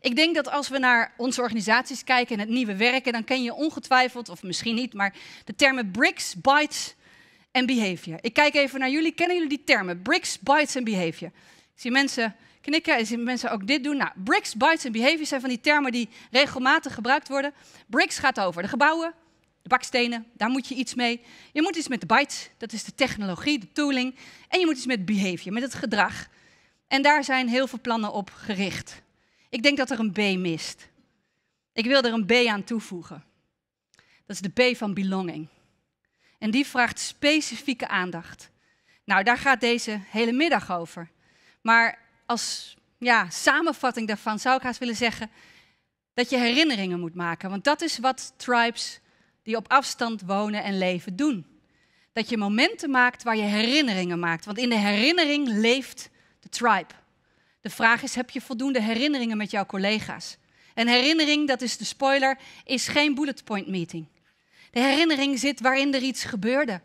Ik denk dat als we naar onze organisaties kijken en het nieuwe werken, dan ken je ongetwijfeld, of misschien niet, maar de termen bricks, BITES en Behavior. Ik kijk even naar jullie. Kennen jullie die termen? bricks, BITES en Behavior. Ik zie mensen knikken en zie mensen ook dit doen. Nou, bricks, BITES en Behavior zijn van die termen die regelmatig gebruikt worden. Bricks gaat over de gebouwen, de bakstenen, daar moet je iets mee. Je moet iets met de bytes, dat is de technologie, de tooling. En je moet iets met behavior, met het gedrag. En daar zijn heel veel plannen op gericht. Ik denk dat er een B mist. Ik wil er een B aan toevoegen. Dat is de B van belonging. En die vraagt specifieke aandacht. Nou, daar gaat deze hele middag over. Maar als ja, samenvatting daarvan zou ik haast willen zeggen dat je herinneringen moet maken. Want dat is wat tribes die op afstand wonen en leven doen. Dat je momenten maakt waar je herinneringen maakt. Want in de herinnering leeft de tribe. De vraag is, heb je voldoende herinneringen met jouw collega's? Een herinnering, dat is de spoiler, is geen bullet point meeting. De herinnering zit waarin er iets gebeurde.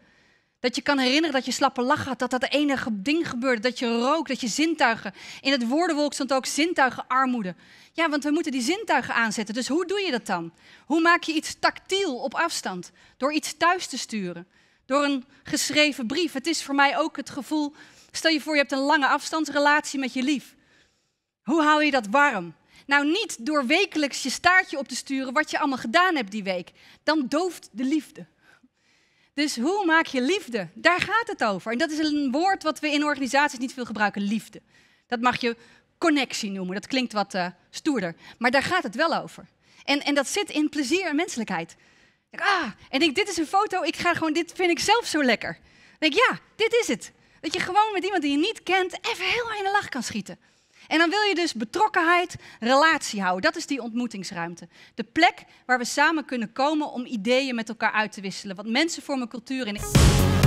Dat je kan herinneren dat je slappe lach had, dat dat enige ding gebeurde, dat je rook, dat je zintuigen. In het woordenwolk stond ook zintuigenarmoede. Ja, want we moeten die zintuigen aanzetten. Dus hoe doe je dat dan? Hoe maak je iets tactiel op afstand? Door iets thuis te sturen, door een geschreven brief. Het is voor mij ook het gevoel, stel je voor je hebt een lange afstandsrelatie met je lief. Hoe hou je dat warm? Nou, niet door wekelijks je staartje op te sturen wat je allemaal gedaan hebt die week. Dan dooft de liefde. Dus hoe maak je liefde? Daar gaat het over. En dat is een woord wat we in organisaties niet veel gebruiken, liefde. Dat mag je connectie noemen, dat klinkt wat eh, stoerder. Maar daar gaat het wel over. En, en dat zit in plezier en menselijkheid. Ah, en denk, dit is een foto, ik ga gewoon, dit vind ik zelf zo lekker. denk, ja, dit is het. Dat je gewoon met iemand die je niet kent even heel in de lach kan schieten. En dan wil je dus betrokkenheid, relatie houden. Dat is die ontmoetingsruimte. De plek waar we samen kunnen komen om ideeën met elkaar uit te wisselen. Wat mensen vormen cultuur in.